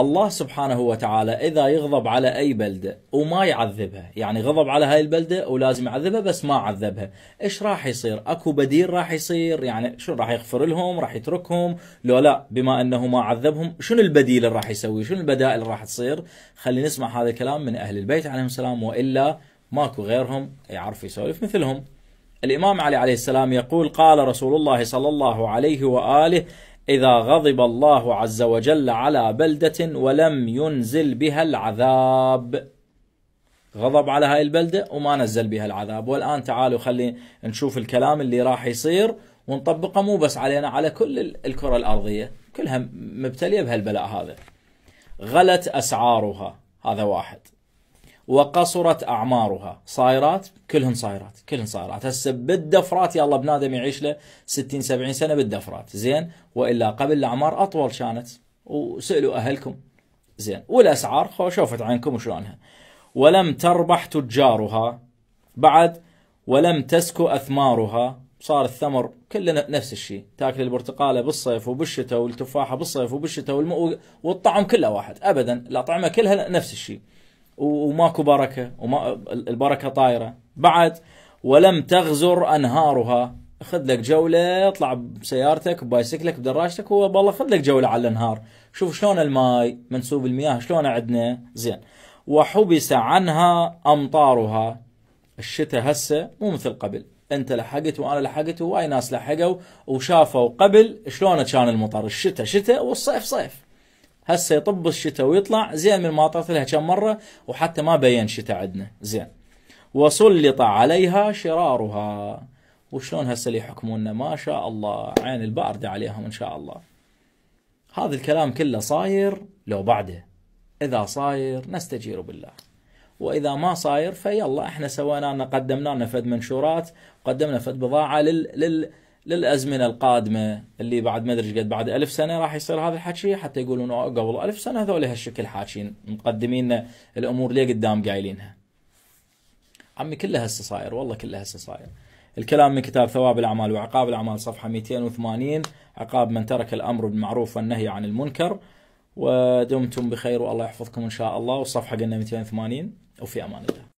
الله سبحانه وتعالى إذا يغضب على أي بلدة وما يعذبها يعني غضب على هاي البلدة ولازم يعذبها بس ما عذبها إيش راح يصير أكو بديل راح يصير يعني شو راح يغفر لهم راح يتركهم لو لا بما أنه ما عذبهم شنو البديل اللي راح يسوي شنو البدائل اللي راح تصير خلينا نسمع هذا الكلام من أهل البيت عليهم السلام وإلا ماكو غيرهم يعرف يسولف مثلهم الإمام علي عليه السلام يقول قال رسول الله صلى الله عليه وآله إذا غضب الله عز وجل على بلدة ولم ينزل بها العذاب غضب على هاي البلدة وما نزل بها العذاب والآن تعالوا خلي نشوف الكلام اللي راح يصير ونطبقه مو بس علينا على كل الكرة الأرضية كلها مبتلية بهالبلاء هذا غلت أسعارها هذا واحد وقصرت اعمارها صايرات كلهن صايرات كلهن صايرات هسه بالدفرات يلا بنادم يعيش له 60 70 سنه بالدفرات زين والا قبل الاعمار اطول كانت وسالوا اهلكم زين والاسعار شوفت عنكم وشلونها ولم تربح تجارها بعد ولم تسكو اثمارها صار الثمر كله نفس الشيء تاكل البرتقاله بالصيف وبالشتاء والتفاحه بالصيف وبالشتاء والطعم كله واحد ابدا الاطعمه كلها نفس الشيء وماكو بركه وما البركه طايره بعد ولم تغزر انهارها خذ لك جوله اطلع بسيارتك بايسكلك بدراجتك والله خذ لك جوله على الانهار شوف شلون الماي منسوب المياه شلون عندنا زين وحبس عنها امطارها الشتاء هسه مو مثل قبل انت لحقت وانا لحقت وواي ناس لحقوا وشافوا قبل شلون كان المطر الشتاء شتاء والصيف صيف هسه يطب الشتاء ويطلع زين من ما اعطيت لها كم مره وحتى ما بين شتاء عندنا زين وسلط عليها شرارها وشلون هسه اللي يحكمونا ما شاء الله عين الباردة عليهم إن شاء الله هذا الكلام كله صاير لو بعده إذا صاير نستجير بالله وإذا ما صاير فيلا إحنا سوينا قدمنا لنا فد منشورات قدمنا فد بضاعة لل... لل... للازمنه القادمه اللي بعد ما ادري قد بعد ألف سنه راح يصير هذا الحكي حتى يقولون قبل ألف سنه هذول هالشكل حاكين مقدمين الامور ليه قدام قايلينها عمي كلها هسه صاير والله كلها هسه صاير الكلام من كتاب ثواب الاعمال وعقاب الاعمال صفحه 280 عقاب من ترك الامر بالمعروف والنهي عن المنكر ودمتم بخير والله يحفظكم ان شاء الله والصفحه قلنا 280 وفي امان الله